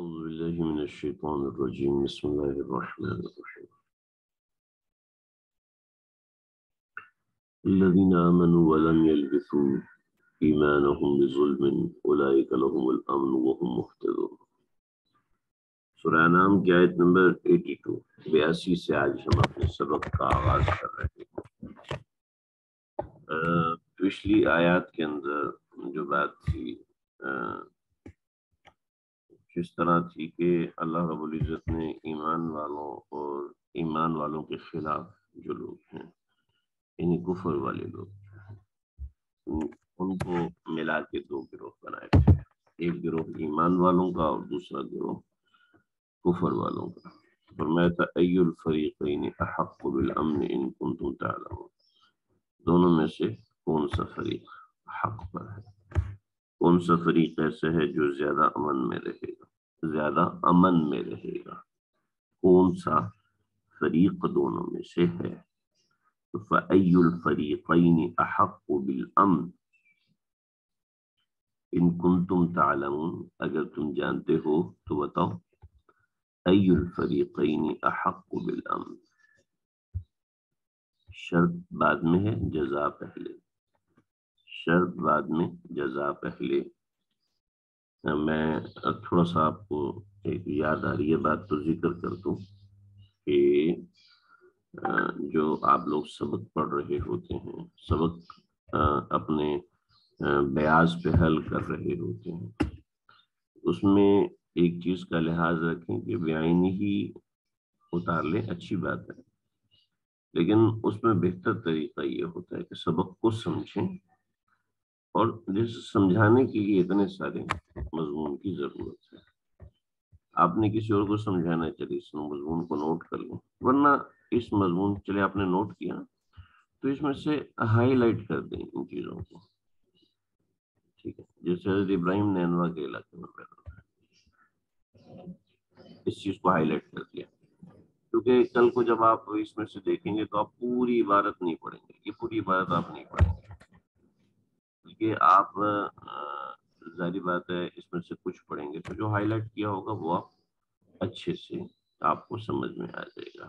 أعوذ بالله من الشيطان الرجيم بسم الله الرحمن الرحيم الذين آمنوا ولم يلبثوا إيمانهم بظلم أولئك لهم الأمن وهم مهتدون سورة نام کی آیت نمبر 82 بیاسی سے آج ہم اپنے سبق کا آغاز کر رہے ہیں پچھلی آیات کے اندر جو بات تھی اس طرح تھی کہ اللہ رب العزت نے ایمان والوں اور ایمان والوں کے خلاف جو لوگ ہیں یعنی کفر والے لوگ ان کو ملا کے دو گروہ بنائے تھے ایک گروہ ایمان والوں کا اور دوسرا گروہ کفر والوں کا فرمایا تھا ای الفریقین احق بالامن ان کنتم تعلمون دونوں میں سے کون سا فریق حق پر ہے کون سا فریق ایسے ہے جو زیادہ امن میں رہے زیادہ امن میں رہے گا کون سا فریق دونوں میں سے ہے فی الفری قین احق قبل ان کن تم تعلوم اگر تم جانتے ہو تو بتاؤ الفریقینی احقبل شرط بعد میں ہے جزا پہلے شرط بعد میں جزا پہلے اچھا، میں تھوڑا سا آپ کو ایک یاد آ رہی ہے بات تو ذکر کر دوں کہ جو آپ لوگ سبق پڑھ رہے ہوتے ہیں سبق اپنے بیاز پہ حل کر رہے ہوتے ہیں اس میں ایک چیز کا لحاظ رکھیں کہ بیائنی ہی اتار لیں اچھی بات ہے لیکن اس میں بہتر طریقہ یہ ہوتا ہے کہ سبق کو سمجھیں اور جیسے سمجھانے کے لیے اتنے سارے مضمون کی ضرورت ہے آپ نے کسی اور کو سمجھانا چلے اس مضمون کو نوٹ کر لیں ورنہ اس مضمون چلے آپ نے نوٹ کیا تو اس میں سے ہائی لائٹ کر دیں ان چیزوں کو ٹھیک ہے جیسے حضرت ابراہیم نینوا کے علاقے میں پیدا بیٹھا اس چیز کو ہائی لائٹ کر دیا کیونکہ کل کو جب آپ اس میں سے دیکھیں گے تو آپ پوری عبارت نہیں پڑھیں گے یہ پوری عبارت آپ نہیں پڑھیں گے آپ ظاہری بات ہے اس میں سے کچھ پڑھیں گے تو جو ہائی لائٹ کیا ہوگا وہ آپ اچھے سے آپ کو سمجھ میں آ جائے گا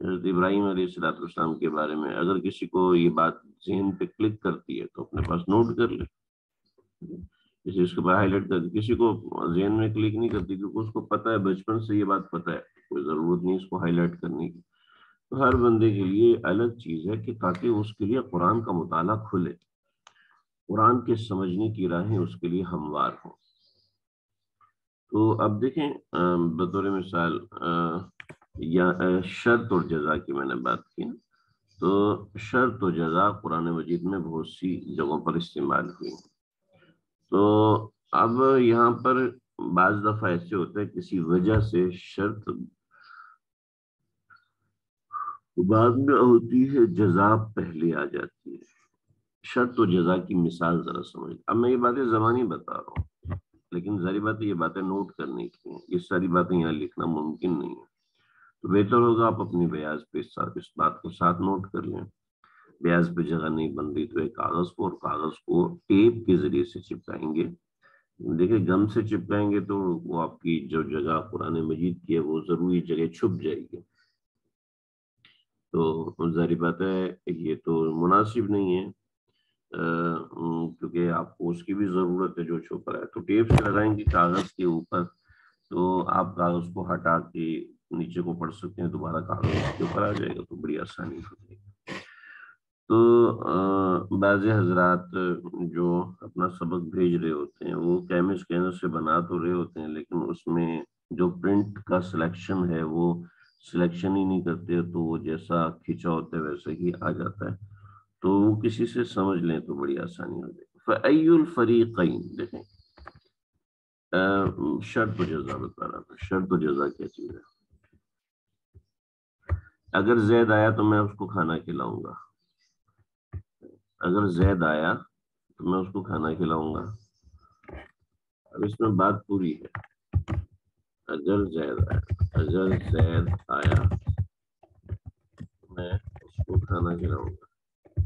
حضرت ابراہیم علیہ صلاح السلام کے بارے میں اگر کسی کو یہ بات ذہن پہ کلک کرتی ہے تو اپنے پاس نوٹ کر لے ہائی لائٹ کرتی کسی کو ذہن میں کلک نہیں کرتی کیونکہ اس کو پتہ ہے بچپن سے یہ بات پتہ ہے کوئی ضرورت نہیں اس کو ہائی لائٹ کرنے کی تو ہر بندے کے لیے الگ چیز ہے کہ تاکہ اس کے لیے قرآن کا مطالعہ کھلے قرآن کے سمجھنے کی راہیں اس کے لیے ہموار ہوں تو اب دیکھیں بطور مثال یا شرط اور جزا کی میں نے بات کی تو شرط و جزا قرآن مجید میں بہت سی جگہوں پر استعمال ہوئی تو اب یہاں پر بعض دفعہ ایسے ہوتا ہے کسی وجہ سے شرط بعد میں ہوتی ہے جزا پہلے آ جاتی ہے شرط و جزا کی مثال ذرا سمجھ اب میں یہ باتیں زبانی بتا رہا ہوں لیکن ظہری بات یہ باتیں نوٹ کرنے کی ہیں یہ ساری باتیں یہاں لکھنا ممکن نہیں ہے تو بہتر ہوگا آپ اپنے بیاز پہ اس بات کو ساتھ نوٹ کر لیں بیاز پہ جگہ نہیں بن رہی تو ایک کاغذ کو اور کاغذ کو ٹیپ کے ذریعے سے چپکائیں گے دیکھیں گم سے چپکائیں گے تو وہ آپ کی جو جگہ قرآن مجید کی ہے وہ ضروری جگہ چھپ جائے گی تو ظاہری بات ہے یہ تو مناسب نہیں ہے کیونکہ آپ کو اس کی بھی ضرورت ہے جو ہے تو لگائیں کاغذ کے اوپر تو آپ کاغذ کو ہٹا کے نیچے کو پڑھ سکتے ہیں دوبارہ کاغذ کے اوپر آ جائے جائے گا تو تو بڑی آسانی ہو حضرات جو اپنا سبق بھیج رہے ہوتے ہیں وہ کیمسٹر سے بنا تو رہے ہوتے ہیں لیکن اس میں جو پرنٹ کا سلیکشن ہے وہ سلیکشن ہی نہیں کرتے تو وہ جیسا کھینچا ہوتا ہے ویسے ہی آ جاتا ہے تو وہ کسی سے سمجھ لیں تو بڑی آسانی ہو جائے فعی الفریقین دیکھیں شرط و جزا بتا رہا تھا شرط و جزا کیا چیز ہے اگر زید آیا تو میں اس کو کھانا کھلاؤں گا اگر زید آیا تو میں اس کو کھانا کھلاؤں گا اب اس میں بات پوری ہے اگر زید آیا اگر زید آیا میں اس کو کھانا کھلاؤں گا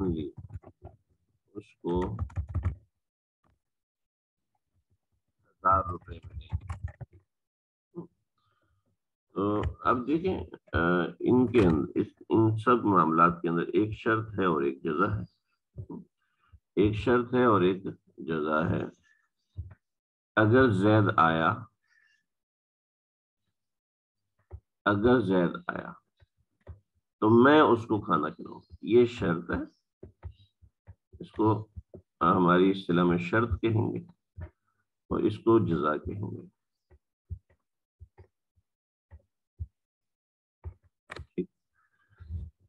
اس کو ہزار روپے ملے گی اب دیکھیں ان کے اندر ان سب معاملات کے اندر ایک شرط ہے اور ایک جزا ہے ایک شرط ہے اور ایک جزا ہے اگر زید آیا اگر زید آیا تو میں اس کو کھانا کھلاؤں یہ شرط ہے اس کو ہماری میں شرط کہیں گے اور اس کو جزا کہیں گے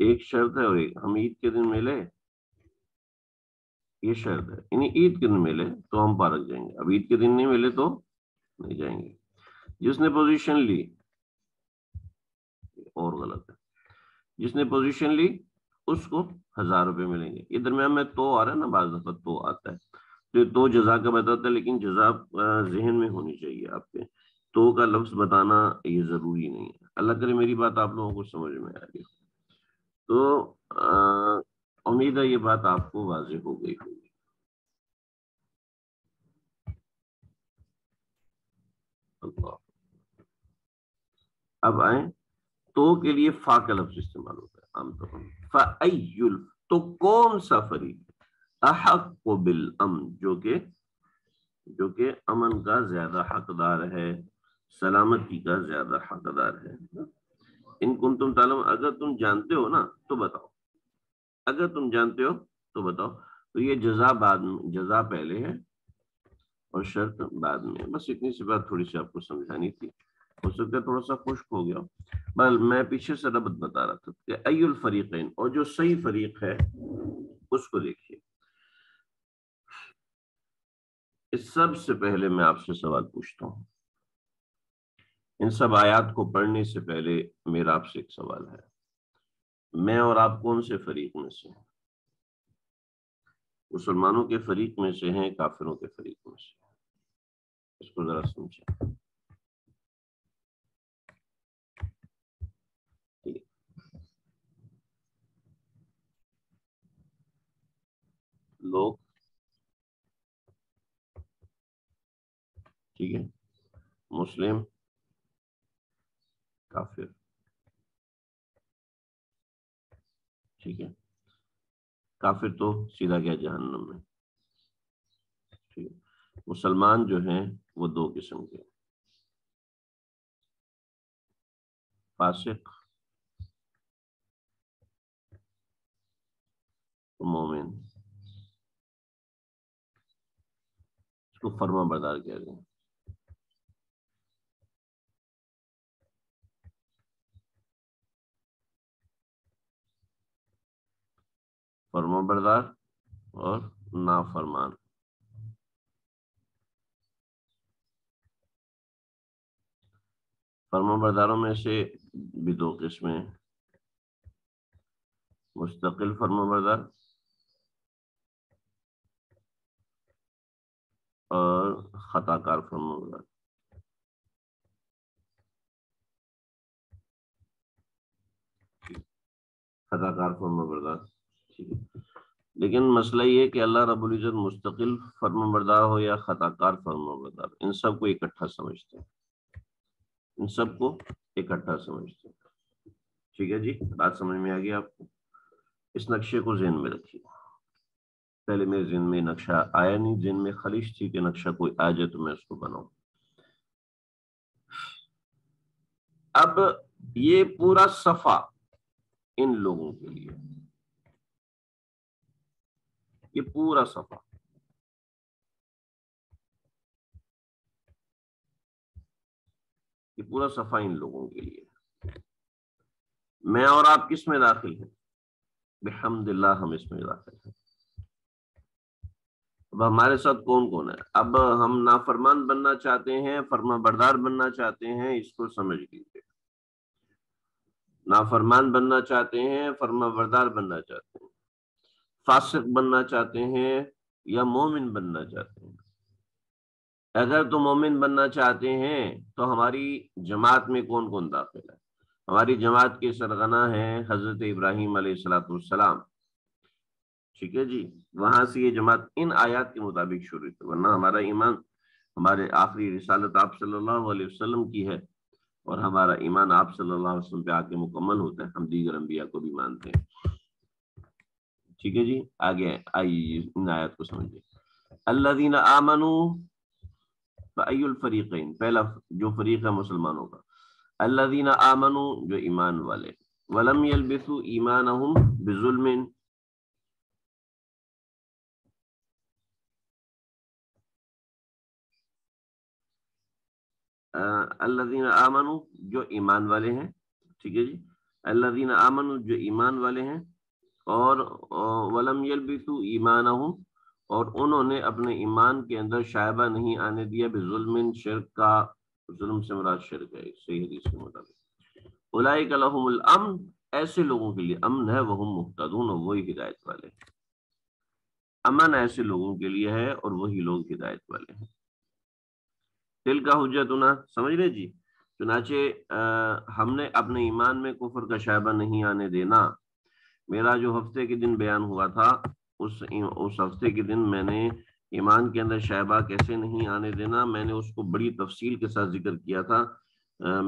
ایک شرط ہے اور ایک ہم عید کے دن ملے یہ شرط ہے یعنی عید کے دن ملے تو ہم پارک جائیں گے اب عید کے دن نہیں ملے تو نہیں جائیں گے جس نے پوزیشن لی اور غلط ہے جس نے پوزیشن لی اس کو ہزار روپے ملیں گے یہ درمیان میں تو آ رہا ہے نا بعض دفعہ تو آتا ہے تو یہ تو جزا کا بتاتا مطلب ہے لیکن جزا ذہن میں ہونی چاہیے آپ کے تو کا لفظ بتانا یہ ضروری نہیں ہے اللہ کرے میری بات آپ لوگوں کو سمجھ میں آ گئی تو امید ہے یہ بات آپ کو واضح ہو گئی ہوگی اب آئیں تو کے لیے فا کا لفظ استعمال ہوتا ہے عام طور پر تو کون سا فریق احق جو جو کہ کہ امن کا زیادہ حقدار ہے سلامتی کا زیادہ حقدار ہے ان کن تم تعلم اگر تم جانتے ہو نا تو بتاؤ اگر تم جانتے ہو تو بتاؤ تو یہ جزا بعد میں جزا پہلے ہے اور شرط بعد میں بس اتنی سی بات تھوڑی سی آپ کو سمجھانی تھی ہو سکتا ہے تھوڑا سا خشک ہو گیا بل میں پیچھے سے ربط بتا رہا تھا کہ ای الفریقین اور جو صحیح فریق ہے اس کو دیکھیے اس سب سے پہلے میں آپ سے سوال پوچھتا ہوں ان سب آیات کو پڑھنے سے پہلے میرا آپ سے ایک سوال ہے میں اور آپ کون سے فریق میں سے ہیں مسلمانوں کے فریق میں سے ہیں کافروں کے فریق میں سے ہیں اس کو ذرا سمجھیں لوگ ٹھیک ہے مسلم کافر ٹھیک ہے کافر تو سیدھا گیا جہنم میں ٹھیک ہے مسلمان جو ہیں وہ دو قسم کے فاسق مومن تو فرما بردار کیا گیا فرما بردار اور نافرمان فرما برداروں میں سے بھی دو قسمیں مستقل فرما بردار اور خطا کار فرما ہوگا خطا کار فرما بردار ٹھیک ہے لیکن مسئلہ یہ کہ اللہ رب العزت مستقل فرما بردار ہو یا خطا کار فرما بردار ان سب کو اکٹھا سمجھتے ہیں ان سب کو اکٹھا سمجھتے ہیں ٹھیک ہے جی بات سمجھ میں آ گئی آپ کو اس نقشے کو ذہن میں رکھیے پہلے میرے ذہن میں نقشہ آیا نہیں ذہن میں خلیش تھی کہ نقشہ کوئی آ جائے تو میں اس کو بناؤں اب یہ پورا صفا ان لوگوں کے لیے یہ پورا صفا یہ پورا صفا ان لوگوں کے لیے میں اور آپ کس میں داخل ہیں الحمد للہ ہم اس میں داخل ہیں اب ہمارے ساتھ کون کون ہے اب ہم نافرمان بننا چاہتے ہیں فرما بردار بننا چاہتے ہیں اس کو سمجھ لیجیے نافرمان بننا چاہتے ہیں فرما بردار بننا چاہتے ہیں فاسق بننا چاہتے ہیں یا مومن بننا چاہتے ہیں اگر تو مومن بننا چاہتے ہیں تو ہماری جماعت میں کون کون داخل ہے ہماری جماعت کے سرغنہ ہیں حضرت ابراہیم علیہ السلاۃ السلام ٹھیک ہے جی وہاں سے یہ جماعت ان آیات کے مطابق شروع ورنہ ہمارا ایمان ہمارے آخری رسالت آپ صلی اللہ علیہ وسلم کی ہے اور ہمارا ایمان آپ صلی اللہ علیہ وسلم پہ آ کے مکمل ہوتا ہے ہم دیگر انبیاء کو بھی مانتے ہیں ٹھیک ہے جی آگے آئیے ان آیات کو سمجھے اللہ دینا الفریقین پہلا جو فریق ہے مسلمانوں کا اللہ دینا جو ایمان والے ولم یلبسو ایمانہم بظلمن اللہ دین امن جو ایمان والے ہیں ٹھیک ہے جی اللہ دین امن جو ایمان والے ہیں اور ولم ایمان اور انہوں نے اپنے ایمان کے اندر شائبہ نہیں آنے دیا ظلم شرک کا ظلم سے مراد شرک ہے صحیح حدیث کے مطابق ایسے لوگوں کے لیے امن ہے وہ وہی ہدایت والے امن ایسے لوگوں کے لیے ہے اور وہی لوگ ہدایت والے ہیں دل کا حجنا سمجھ رہے جی چنانچہ ہم نے اپنے ایمان میں کفر کا شائبہ نہیں آنے دینا میرا جو ہفتے کے دن بیان ہوا تھا اس ہفتے کے دن میں نے ایمان کے اندر شائبہ کیسے نہیں آنے دینا میں نے اس کو بڑی تفصیل کے ساتھ ذکر کیا تھا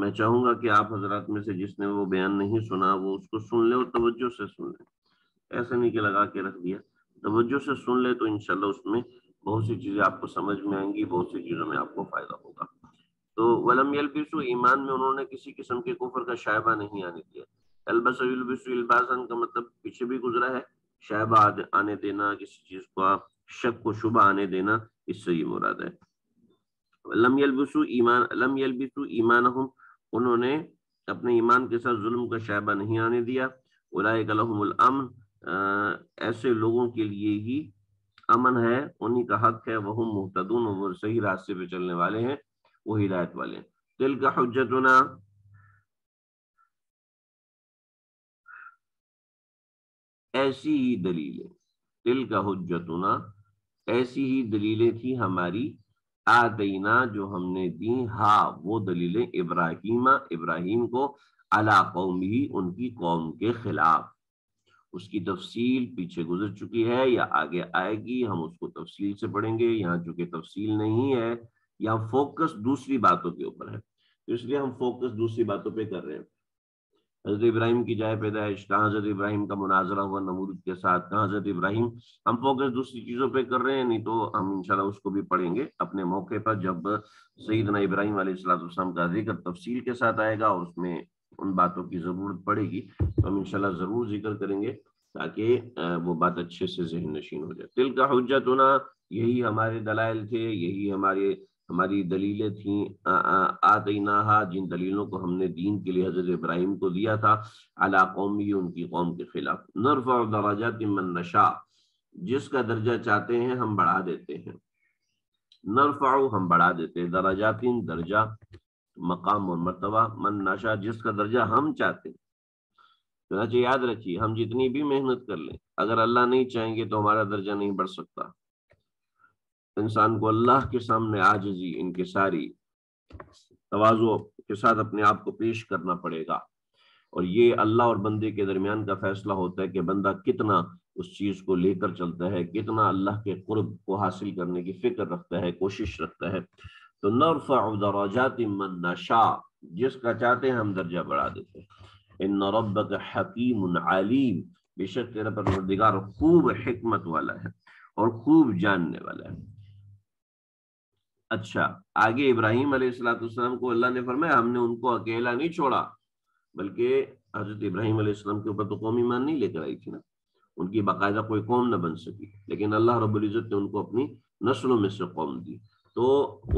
میں چاہوں گا کہ آپ حضرات میں سے جس نے وہ بیان نہیں سنا وہ اس کو سن لے اور توجہ سے سن لے ایسے کہ لگا کے رکھ دیا توجہ سے سن لے تو انشاءاللہ اس میں بہت سی چیزیں آپ کو سمجھ میں آئیں گی بہت سی چیزوں میں آپ کو فائدہ ہوگا تو ولم یلبسو ایمان میں انہوں نے کسی قسم کے کفر کا شائبہ نہیں آنے دیا یلبسو الباسن کا مطلب پیچھے بھی گزرا ہے شائبہ آنے دینا کسی چیز کو شک کو شبہ آنے دینا اس سے یہ مراد ہے ولم یلبسو ایمان لم یلبسو ایمانہم انہوں نے اپنے ایمان کے ساتھ ظلم کا شائبہ نہیں آنے دیا علائق لہم الامن ایسے لوگوں کے لیے ہی امن ہے انہی کا حق ہے وہ محتدون اور صحیح راستے پہ چلنے والے ہیں وہ ہدایت والے دل کا حجتنا ایسی ہی دلیلیں دل کا حجتنا ایسی ہی دلیلیں تھی ہماری آدینا جو ہم نے دی ہاں وہ دلیلیں ابراہیم ابراہیم کو علا قوم ہی ان کی قوم کے خلاف اس کی تفصیل پیچھے گزر چکی ہے یا آگے آئے گی ہم اس کو تفصیل سے پڑھیں گے یہاں چونکہ تفصیل نہیں ہے فوکس فوکس دوسری دوسری باتوں باتوں کے اوپر ہے اس لیے ہم پہ کر رہے ہیں حضرت ابراہیم کی جائے پیدائش کہاں حضرت ابراہیم کا مناظرہ ہوا نمرود کے ساتھ کہاں حضرت ابراہیم ہم فوکس دوسری چیزوں پہ کر رہے ہیں نہیں تو ہم ان شاء اللہ اس کو بھی پڑھیں گے اپنے موقع پر جب سیدنا ابراہیم علیہ السلام والسلام کا ذکر تفصیل کے ساتھ آئے گا اور اس میں ان باتوں کی ضرورت پڑے گی تو ہم انشاءاللہ ضرور ذکر کریں گے تاکہ وہ بات اچھے سے ذہن نشین ہو جائے دل کا ہونا یہی ہمارے دلائل تھے یہی ہمارے ہماری دلیلیں تھیں آتئینہ جن دلیلوں کو ہم نے دین کے لیے حضرت ابراہیم کو دیا تھا علا قومی ان کی قوم کے خلاف نرف درجات من نشا جس کا درجہ چاہتے ہیں ہم بڑھا دیتے ہیں نرفعو ہم بڑھا دیتے ہیں درجات درجہ مقام اور مرتبہ من ناشا جس کا درجہ ہم چاہتے ہیں چنانچہ یاد رکھیے ہم جتنی بھی محنت کر لیں اگر اللہ نہیں چاہیں گے تو ہمارا درجہ نہیں بڑھ سکتا انسان کو اللہ کے سامنے آجزی ان کے ساری توازو کے ساتھ اپنے آپ کو پیش کرنا پڑے گا اور یہ اللہ اور بندے کے درمیان کا فیصلہ ہوتا ہے کہ بندہ کتنا اس چیز کو لے کر چلتا ہے کتنا اللہ کے قرب کو حاصل کرنے کی فکر رکھتا ہے کوشش رکھتا ہے تو نرفع درجات من نشاء جس کا چاہتے ہیں ہم درجہ بڑھا دیتے ہیں ان ربک حکیم علیم بے شک تیرا پروردگار خوب حکمت والا ہے اور خوب جاننے والا ہے اچھا آگے ابراہیم علیہ السلام والسلام کو اللہ نے فرمایا ہم نے ان کو اکیلا نہیں چھوڑا بلکہ حضرت ابراہیم علیہ السلام کے اوپر تو قوم ایمان نہیں لے کر آئی تھی نا ان کی باقاعدہ کوئی قوم نہ بن سکی لیکن اللہ رب العزت نے ان کو اپنی نسلوں میں سے قوم دی تو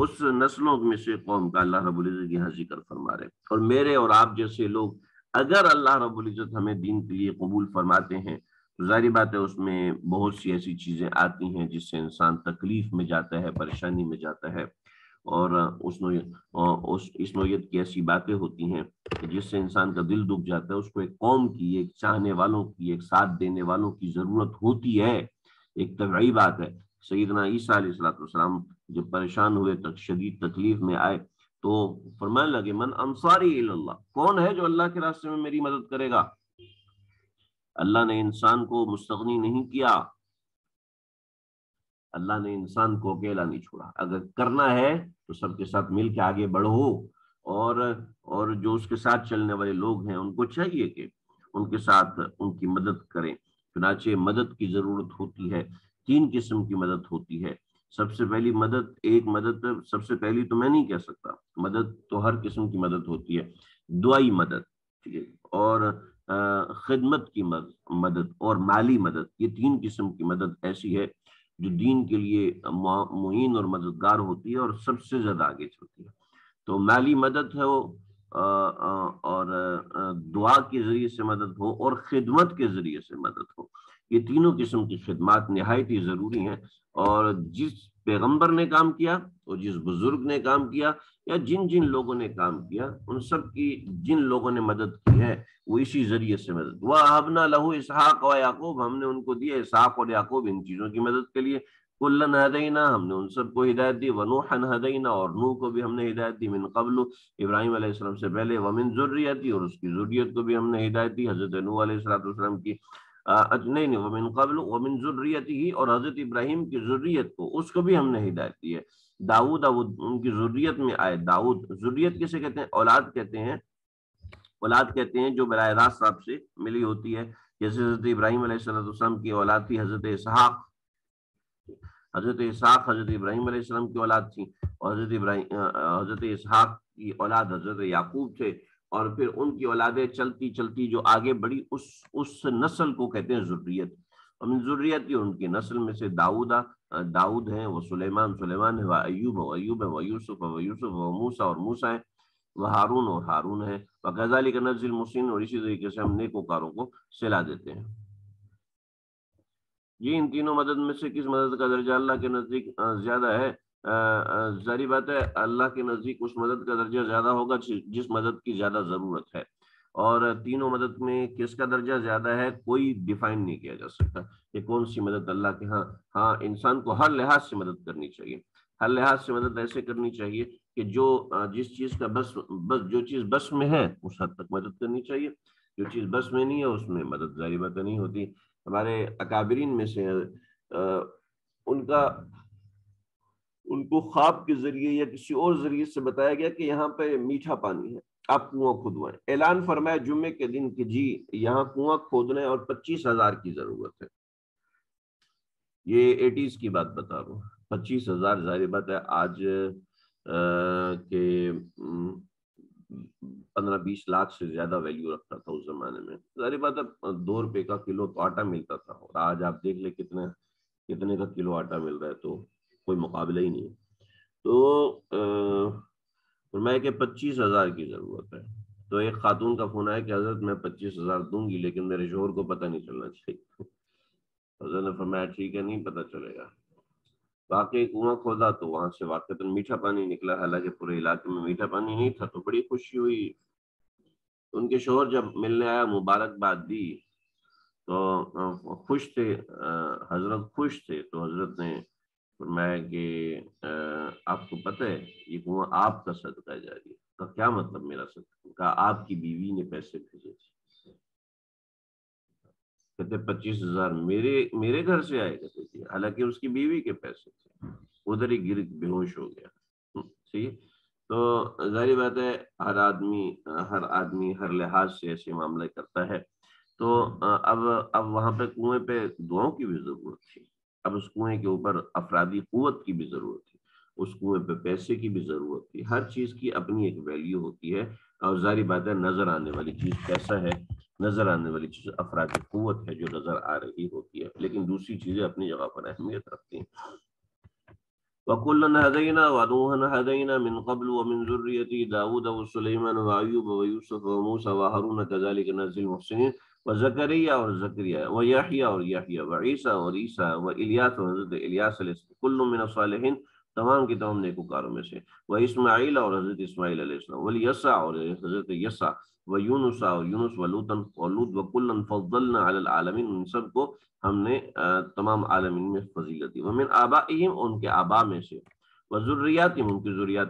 اس نسلوں میں سے قوم کا اللہ رب العزت یہاں ذکر فرما رہے اور میرے اور آپ جیسے لوگ اگر اللہ رب العزت ہمیں دین کے لیے قبول فرماتے ہیں تو ظاہر بات ہے اس میں بہت سی ایسی چیزیں آتی ہیں جس سے انسان تکلیف میں جاتا ہے پریشانی میں جاتا ہے اور اس نوعیت کی ایسی باتیں ہوتی ہیں جس سے انسان کا دل دکھ جاتا ہے اس کو ایک قوم کی ایک چاہنے والوں کی ایک ساتھ دینے والوں کی ضرورت ہوتی ہے ایک طبعی بات ہے سیدنا عیسیٰ علیہ السلام جب پریشان ہوئے تک شدید تکلیف میں آئے تو فرمانے لگے من انصاری اللہ کون ہے جو اللہ کے راستے میں میری مدد کرے گا اللہ نے انسان کو مستغنی نہیں کیا اللہ نے انسان کو اکیلا نہیں چھوڑا اگر کرنا ہے تو سب کے ساتھ مل کے آگے بڑھو اور اور جو اس کے ساتھ چلنے والے لوگ ہیں ان کو چاہیے کہ ان کے ساتھ ان کی مدد کریں چنانچہ مدد کی ضرورت ہوتی ہے تین قسم کی مدد ہوتی ہے سب سے پہلی مدد ایک مدد سب سے پہلی تو میں نہیں کہہ سکتا مدد تو ہر قسم کی مدد ہوتی ہے دعائی مدد ٹھیک ہے اور خدمت کی مدد اور مالی مدد یہ تین قسم کی مدد ایسی ہے جو دین کے لیے معین اور مددگار ہوتی ہے اور سب سے زیادہ آگے چلتی ہے تو مالی مدد ہو اور دعا کے ذریعے سے مدد ہو اور خدمت کے ذریعے سے مدد ہو یہ تینوں قسم کی خدمات نہایت ہی ضروری ہیں اور جس پیغمبر نے کام کیا اور جس بزرگ نے کام کیا یا جن جن لوگوں نے کام کیا ان سب کی جن لوگوں نے مدد کی ہے وہ اسی ذریعے سے مدد وہ ہبنا لہو اسحاق و یعقوب ہم نے ان کو دیا اسحاق اور یعقوب ان چیزوں کی مدد کے لیے کلن حدینہ ہم نے ان سب کو ہدایت دی ونوحن حدینہ اور نوح کو بھی ہم نے ہدایت دی من قبل ابراہیم علیہ السلام سے پہلے ومن ذریتی اور اس کی ذریت کو بھی ہم نے ہدایت دی حضرت نوح علیہ السلام کی اجنین ومن قبل ومن ذریتی ہی اور حضرت ابراہیم کی ذریت کو اس کو بھی ہم نے ہدایت دی ہے داود ان کی ذریت میں آئے داود ذریت کسے کہتے ہیں اولاد کہتے ہیں اولاد کہتے ہیں جو براہ راست صاحب سے ملی ہوتی ہے جیسے حضرت ابراہیم علیہ السلام کی اولاد تھی حضرت اسحاق حضرت اسحاق حضرت ابراہیم علیہ السلام کی اولاد تھی حضرت ابراہیم حضرت اسحاق کی اولاد حضرت یعقوب تھے اور پھر ان کی اولادیں چلتی چلتی جو آگے بڑھی اس اس نسل کو کہتے ہیں ضروریت اور ضروریت کی ان کی نسل میں سے داؤدا داؤد ہیں وہ سلیمان سلیمان ہے وہ ایوب و ایوب ہے وہ یوسف یوسف و و موسا اور موسا ہیں وہ ہارون اور ہارون ہیں وہ غزالی کا نزل مسین اور اسی طریقے سے ہم نیکوکاروں کاروں کو سلا دیتے ہیں یہ ان تینوں مدد میں سے کس مدد کا درجہ اللہ کے نزدیک زیادہ ہے ظاہری بات ہے اللہ کے نزدیک اس مدد کا درجہ زیادہ ہوگا جس مدد کی زیادہ ضرورت ہے اور تینوں مدد میں کس کا درجہ زیادہ ہے کوئی ڈیفائن نہیں کیا جا سکتا کہ کون سی مدد اللہ کے ہاں ہاں انسان کو ہر لحاظ سے مدد کرنی چاہیے ہر لحاظ سے مدد ایسے کرنی چاہیے کہ جو جس چیز کا بس بس جو چیز بس میں ہے اس حد تک مدد کرنی چاہیے جو چیز بس میں نہیں ہے اس میں مدد ظاہری باتیں نہیں ہوتی ہمارے اکابرین میں سے ان کا ان کو خواب کے ذریعے یا کسی اور ذریعے سے بتایا گیا کہ یہاں پہ میٹھا پانی ہے آپ کنواں کھودوائیں اعلان فرمایا جمعے کے دن کہ جی یہاں کنواں کھودنے اور پچیس ہزار کی ضرورت ہے یہ ایٹیز کی بات بتا رہا ہوں پچیس ہزار ظاہر بات ہے آج کے پندرہ بیس لاکھ سے زیادہ ویلیو رکھتا تھا اس زمانے میں ظاہر بات ہے دو روپے کا کلو تو آٹا ملتا تھا اور آج آپ دیکھ لیں کتنے کتنے کا کلو آٹا مل رہا ہے تو کوئی مقابلہ ہی نہیں تو فرمایا کہ پچیس ہزار کی ضرورت ہے تو ایک خاتون کا فون آیا کہ حضرت میں پچیس ہزار دوں گی لیکن میرے شوہر کو پتہ نہیں چلنا چاہیے حضرت نے فرمایا ٹھیک ہے نہیں پتہ چلے گا باقی کنواں کھودا تو وہاں سے واقع میٹھا پانی نکلا حالانکہ پورے علاقے میں میٹھا پانی نہیں تھا تو بڑی خوشی ہوئی ان کے شوہر جب ملنے آیا مبارکباد دی تو خوش تھے حضرت خوش تھے تو حضرت نے فرمایا کہ آپ کو پتہ ہے یہ کنواں آپ کا صدقہ جاری ہے رہی کیا مطلب میرا کہا آپ کی بیوی نے پیسے بھیجے تھے کہتے پچیس ہزار میرے میرے گھر سے آئے کہتے تھے حالانکہ اس کی بیوی کے پیسے تھے ادھر ہی بے ہوش ہو گیا ٹھیک ہے تو ظاہری بات ہے ہر آدمی ہر آدمی ہر لحاظ سے ایسے معاملہ کرتا ہے تو اب اب وہاں پہ کنویں پہ دعاؤں کی بھی ضرورت تھی اب اس کنویں کے اوپر افرادی قوت کی بھی ضرورت تھی اس کنویں پہ پیسے کی بھی ضرورت تھی ہر چیز کی اپنی ایک ویلیو ہوتی ہے اور ظاہری بات ہے نظر آنے والی چیز پیسہ ہے نظر آنے والی چیز افرادی قوت ہے جو نظر آ رہی ہوتی ہے لیکن دوسری چیزیں اپنی جگہ پر اہمیت رکھتی ہیں وَكُلَّنَ هَدَيْنَا وَنُوحًا هَدَيْنَا مِنْ قَبْلُ وَمِنْ ذُرِّيَتِهِ دَاوُدَ وَسُلَيْمَانَ وَأَيُّوبَ وَيُوسُفَ وَمُوسَى وَهَارُونَ كَذَلِكَ نَزِّلْ الْمُحْسِنِينَ و زکریہ اور زکریہ و یحییٰ اور یحییٰ و عیسیٰ اور عیسیٰ و الیاس و حضرت الیاس علیہ السلام کل من الصالحین تمام کی تمام نیکوکاروں میں سے و اسماعیل اور حضرت اسماعیل علیہ السلام و الیسع اور حضرت یسا و یونسا اور یونس و لوتن و لوت و کلن فضلنا علی العالمین ان سب کو ہم نے تمام عالمین میں فضیلت دی و من آبائیم ان کے آبا میں سے وہ ضروریات ان کی ضروریات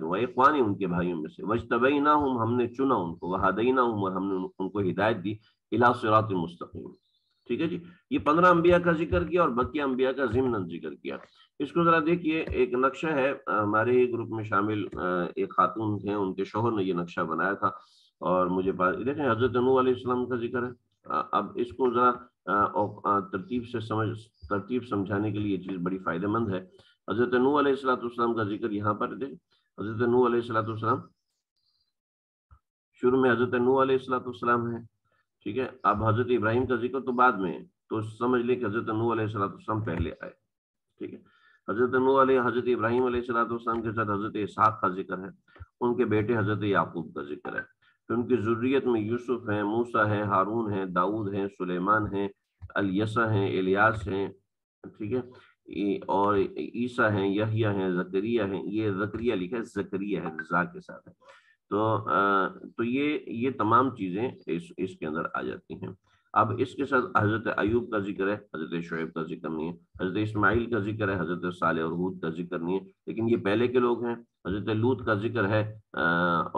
ان کے بھائیوں میں سے ہوں ہم نے چنا ان کو وہ ان کو ہدایت دی الاثرات مستقیم ٹھیک ہے جی یہ پندرہ انبیاء کا ذکر کیا اور بقیہ انبیاء کا ضمن ذکر کیا اس کو ذرا دیکھیے ایک نقشہ ہے ہمارے ہی گروپ میں شامل ایک خاتون تھے ان کے شوہر نے یہ نقشہ بنایا تھا اور مجھے پاس دیکھیں حضرت نو علیہ السلام کا ذکر ہے اب اس کو ذرا ترتیب سے سمجھانے کے لیے یہ چیز بڑی فائدہ مند ہے حضرت نو علیہ السلط والسلام کا ذکر یہاں پر دے حضرت نو علیہ والسلام شروع میں حضرت نو علیہ السلط والسلام ہے ٹھیک ہے اب حضرت ابراہیم کا ذکر تو بعد میں تو سمجھ لے کہ حضرت نو علیہ والسلام پہلے آئے ٹھیک ہے حضرت نو علیہ حضرت ابراہیم علیہ السلاۃ والسلام کے ساتھ حضرت اسحاق کا ذکر ہے ان کے بیٹے حضرت یعقوب کا ذکر ہے پھر ان کی ضروریت میں یوسف ہیں موسا ہیں ہارون ہیں داؤد ہیں سلیمان ہیں الیسا ہیں الیاس ہیں ٹھیک ہے اور عیسیٰ ہیں یحییٰ ہیں زکریہ ہیں یہ زکریہ لکھا ہے زکریہ ہے رضا کے ساتھ تو یہ یہ تمام چیزیں اس اس کے اندر آ جاتی ہیں اب اس کے ساتھ حضرت ایوب کا ذکر ہے حضرت شعیب کا ذکر نہیں ہے حضرت اسماعیل کا ذکر ہے حضرت صالح اور حود کا ذکر نہیں ہے لیکن یہ پہلے کے لوگ ہیں حضرت لوت کا ذکر ہے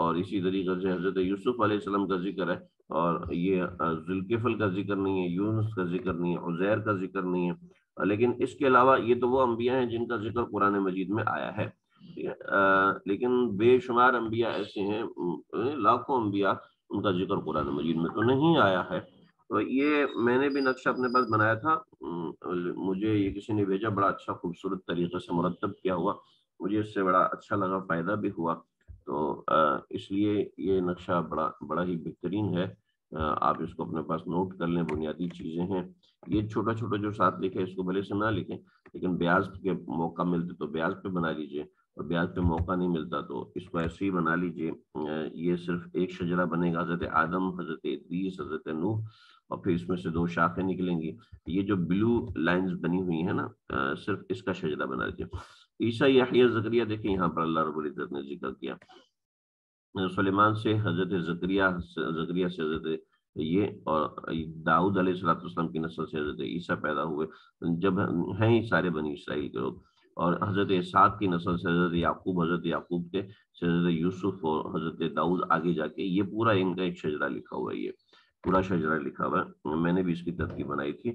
اور اسی طریقے سے حضرت یوسف علیہ السلام کا ذکر ہے اور یہ ذوالکفل کا ذکر نہیں ہے یونس کا ذکر نہیں ہے عزیر کا ذکر نہیں ہے لیکن اس کے علاوہ یہ تو وہ انبیاء ہیں جن کا ذکر قرآن مجید میں آیا ہے لیکن بے شمار انبیاء ایسے ہیں لاکھوں انبیاء ان کا ذکر قرآن مجید میں تو نہیں آیا ہے تو یہ میں نے بھی نقشہ اپنے پاس بنایا تھا مجھے یہ کسی نے بھیجا بڑا اچھا خوبصورت طریقے سے مرتب کیا ہوا مجھے اس سے بڑا اچھا لگا فائدہ بھی ہوا تو اس لیے یہ نقشہ بڑا بڑا ہی بہترین ہے آپ اس کو اپنے پاس نوٹ کر لیں بنیادی چیزیں ہیں یہ چھوٹا چھوٹا جو ساتھ لکھے اس کو بھلے سے نہ لکھیں لیکن بیاض کے موقع ملتے تو بیاض پہ بنا لیجئے اور بیاض پہ موقع نہیں ملتا تو اس کو ایسے ہی بنا لیجئے یہ صرف ایک شجرہ بنے گا حضرت آدم حضرت حضرت نوح اور پھر اس میں سے دو شاخیں نکلیں گی یہ جو بلو لائنز بنی ہوئی ہیں نا صرف اس کا شجرہ بنا لیجئے عیسیٰ یحییٰ زکریہ دیکھیں یہاں پر اللہ رب العزت نے ذکر کیا سلیمان سے حضرت زکریہ زکریہ سے حضرت یہ اور داؤد علیہ السلاۃ والسلام کی نسل حضرت عیسیٰ پیدا ہوئے جب ہیں ہی سارے بنی اسرائیل کے لوگ اور حضرت سعد کی نسل حضرت یعقوب حضرت یعقوب کے سے حضرت یوسف اور حضرت داؤد آگے جا کے یہ پورا ان کا ایک شجرہ لکھا ہوا ہے پورا شجرہ لکھا ہوا ہے میں نے بھی اس کی ترتیب بنائی تھی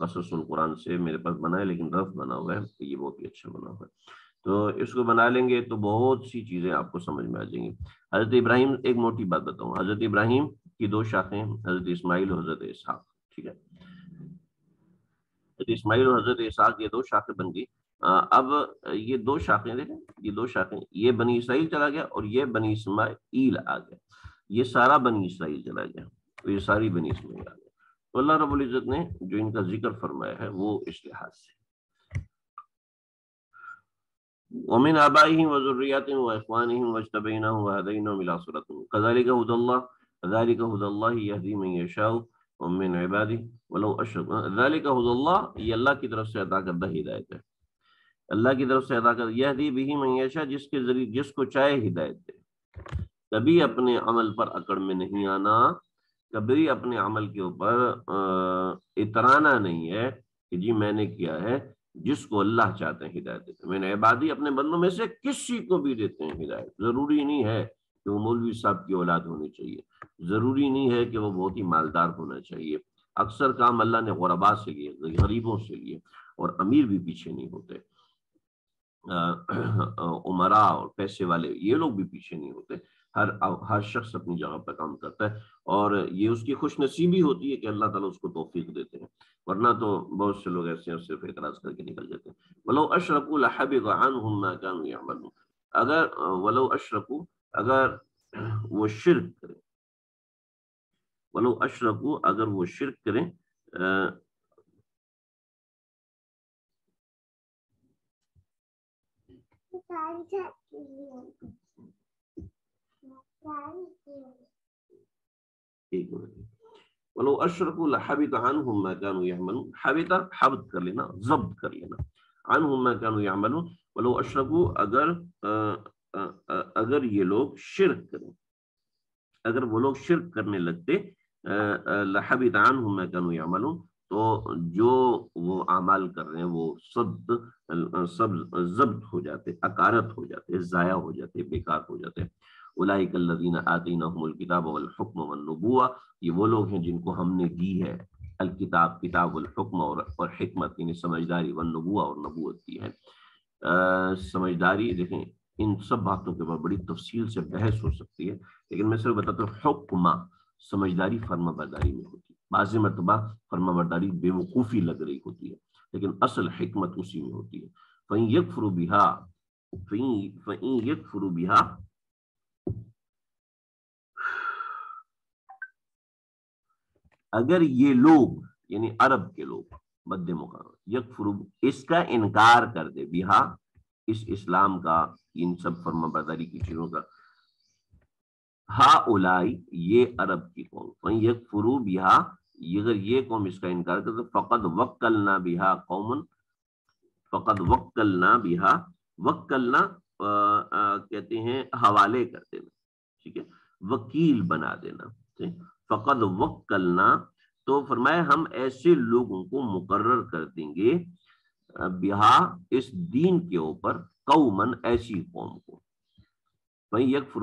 قصص القرآن سے میرے پاس بنا ہے لیکن رف بنا ہوا ہے یہ بہت ہی اچھا بنا ہوا ہے تو اس کو بنا لیں گے تو بہت سی چیزیں آپ کو سمجھ میں آ جائیں گی حضرت ابراہیم ایک موٹی بات بتاؤں حضرت ابراہیم کی دو شاخیں حضرت اسماعیل حضرت اسحاق ٹھیک ہے حضرت اسماعیل اور حضرت اسحاق یہ دو شاخیں بن گئی اب یہ دو شاخیں دیکھیں یہ دو شاخیں یہ بنی اسرائیل چلا گیا اور یہ بنی اسماعیل آ گیا یہ سارا بنی اسرائیل چلا گیا اور یہ ساری بنی اسماعیل آ گیا تو اللہ رب العزت نے جو ان کا ذکر فرمایا ہے وہ اس لحاظ سے وَمِنْ عَبَائِهِمْ وَذُرِّيَاتِهِمْ وَإِخْوَانِهِمْ وَاجْتَبَيْنَهُمْ وَهَدَيْنَهُمْ إِلَىٰ صِرَاطٍ مُّسْتَقِيمٍ قَذَلِكَ هُدَى اللَّهِ ذلك الله يهدي من يشاء عباده ولو اشرك ذلك هدى الله یہ اللہ کی طرف سے عطا کردہ ہدایت ہے اللہ کی طرف سے عطا کردہ به من یشاء جس کے ذریعے جس کو چاہے ہدایت دے کبھی اپنے عمل پر اکڑ میں نہیں آنا کبھی اپنے عمل کے اوپر اترانا نہیں ہے کہ جی میں نے کیا ہے جس کو اللہ چاہتے ہیں ہدایت میں نے عبادی اپنے بندوں میں سے کسی کو بھی دیتے ہیں ہدایت ضروری نہیں ہے کہ وہ مولوی صاحب کی اولاد ہونی چاہیے ضروری نہیں ہے کہ وہ بہت ہی مالدار ہونا چاہیے اکثر کام اللہ نے غربا سے لیے غریبوں سے لیے اور امیر بھی پیچھے نہیں ہوتے عمرا اور پیسے والے یہ لوگ بھی پیچھے نہیں ہوتے ہر ہر شخص اپنی جگہ پہ کام کرتا ہے اور یہ اس کی خوش نصیبی ہوتی ہے کہ اللہ تعالیٰ اس کو توفیق دیتے ہیں ورنہ تو بہت سے لوگ ایسے ہیں صرف اعتراض کر کے نکل جاتے ہیں عنہم ما الحب میں اگر ولو اشرکو اگر وہ شرک کریں ولو اشرکو اگر وہ شرک کریں ولو اشرکو لحبت عنہم ما کانو یعملون حبت حبت کر لینا ضبط کر لینا عنہم ما کانو یعملون ولو اشرکو اگر اگر اگر یہ لوگ شرک کریں اگر وہ لوگ شرک کرنے لگتے تو جو وہ اعمال کر رہے ہیں وہ سب ضبط ہو جاتے اکارت ہو جاتے ضائع ہو جاتے بیکار ہو جاتے الذین آتینہم الکتاب والحکم والنبوہ یہ وہ لوگ ہیں جن کو ہم نے دی ہے الکتاب کتاب الحکم اور حکمت یعنی سمجھداری والنبوہ اور نبوت کی ہے سمجھداری دیکھیں ان سب باتوں کے بعد بڑی تفصیل سے بحث ہو سکتی ہے لیکن میں صرف بتاتا ہوں حکمہ سمجھداری فرما برداری میں ہوتی ہے بعض مرتبہ فرما برداری بے وقوفی لگ رہی ہوتی ہے لیکن اصل حکمت اسی میں ہوتی ہے فَإِن يَكْفُرُ بِهَا فَإِن يَكْفُرُ بِهَا اگر یہ لوگ یعنی عرب کے لوگ مد مقام یکفرو اس کا انکار کر دے بہا اس اسلام کا ان سب فرما برداری کی چیزوں کا ہا اولائی یہ عرب کی قوم یک فرو بہا اگر یہ قوم اس کا انکار کر فقط وکلنا بہا قومن قوم فقط وکلنا بہا وکلنا کہتے ہیں حوالے کر دینا ٹھیک ہے وکیل بنا دینا فقط وکلنا تو فرمائے ہم ایسے لوگوں کو مقرر کر دیں گے بہا اس دین کے اوپر قومن ایسی قوم کو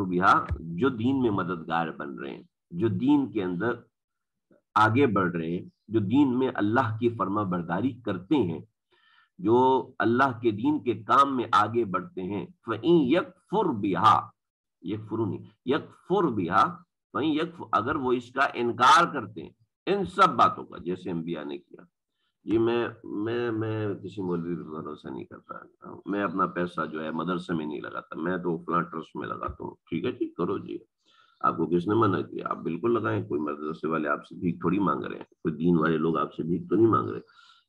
بہا جو دین میں مددگار بن رہے ہیں جو دین کے اندر آگے بڑھ رہے ہیں جو دین میں اللہ کی فرما برداری کرتے ہیں جو اللہ کے دین کے کام میں آگے بڑھتے ہیں یک بہا یک نہیں یک فربہ یک اگر وہ اس کا انکار کرتے ہیں ان سب باتوں کا جیسے انبیاء نے کیا یہ میں میں میں کسی مولوی بھروسہ نہیں کرتا میں اپنا پیسہ جو ہے مدرسے میں نہیں لگاتا میں تو ٹرسٹ میں لگاتا ہوں ٹھیک ہے جی، کرو جی آپ کو کس نے منع کیا آپ بالکل لگائیں کوئی مدرسے والے آپ سے بھی نہیں مانگ رہے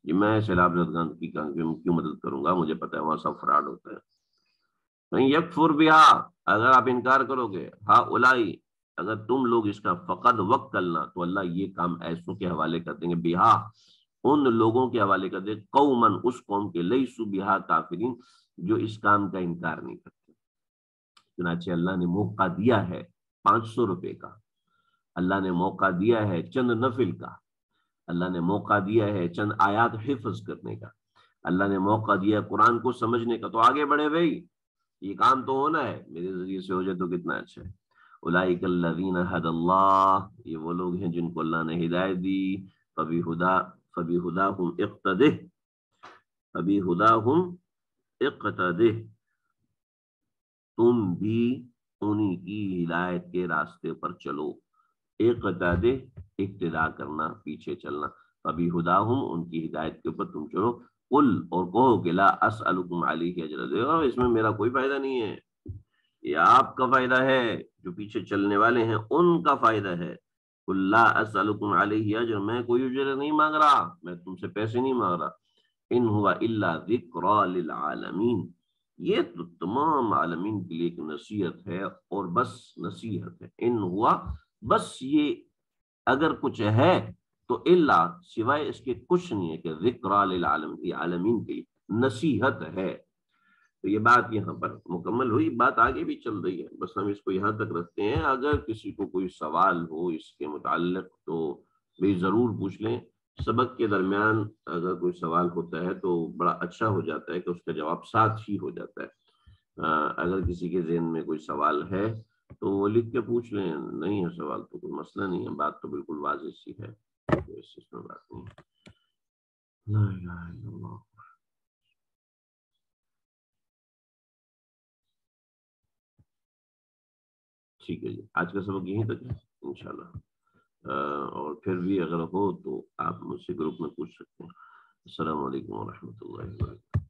جی میں سیلاب زدگان کی کہ کیوں مدد کروں گا مجھے پتا ہے وہاں سب فراڈ ہوتا ہے یکر بیاہ اگر آپ انکار کرو گے ہاں اولائی اگر تم لوگ اس کا فقط وقت کرنا تو اللہ یہ کام ایسوں کے حوالے کر دیں گے بہا ان لوگوں کے حوالے کر دے قومن اس قوم کے لئی سو کافرین جو اس کام کا انکار نہیں کرتے چنانچہ اللہ نے موقع دیا ہے پانچ سو روپے کا اللہ نے موقع دیا ہے چند نفل کا اللہ نے موقع دیا ہے چند آیات حفظ کرنے کا اللہ نے موقع دیا ہے قرآن کو سمجھنے کا تو آگے بڑھے بھائی یہ کام تو ہونا ہے میرے ذریعے سے ہو جائے تو کتنا اچھا ہے اولائک اللہ اللہ یہ وہ لوگ ہیں جن کو اللہ نے ہدایت دی فبی خدا فبی فبی تم بھی انہی کی ہدایت کے راستے پر چلو اقتدہ اقتدا کرنا پیچھے چلنا فبی خدا ہوں ان کی ہدایت کے اوپر تم چلو قل اور اس میں میرا کوئی فائدہ نہیں ہے یہ آپ کا فائدہ ہے جو پیچھے چلنے والے ہیں ان کا فائدہ ہے اللہ میں کوئی اجر نہیں مانگ رہا میں تم سے پیسے نہیں مانگ رہا ان ہوا اللہ ذکر للعالمین یہ تو تمام عالمین کے لیے ایک نصیحت ہے اور بس نصیحت ہے ان ہوا بس یہ اگر کچھ ہے تو اللہ سوائے اس کے کچھ نہیں ہے کہ للعالمین عالمین کے لیے نصیحت ہے تو یہ بات یہاں پر مکمل ہوئی بات آگے بھی چل رہی ہے بس ہم اس کو یہاں تک رکھتے ہیں اگر کسی کو کوئی سوال ہو اس کے متعلق تو بھی ضرور پوچھ لیں سبق کے درمیان اگر کوئی سوال ہوتا ہے تو بڑا اچھا ہو جاتا ہے کہ اس کا جواب ساتھ ہی ہو جاتا ہے اگر کسی کے ذہن میں کوئی سوال ہے تو وہ لکھ کے پوچھ لیں نہیں ہے سوال تو کوئی مسئلہ نہیں ہے بات تو بالکل واضح سی ہے اس میں بات نہیں اللہ ٹھیک ہے جی آج کا سبق یہیں تک ان شاء اللہ اور پھر بھی اگر ہو تو آپ مجھ سے گروپ میں پوچھ سکتے ہیں السلام علیکم ورحمۃ اللہ وبرکاتہ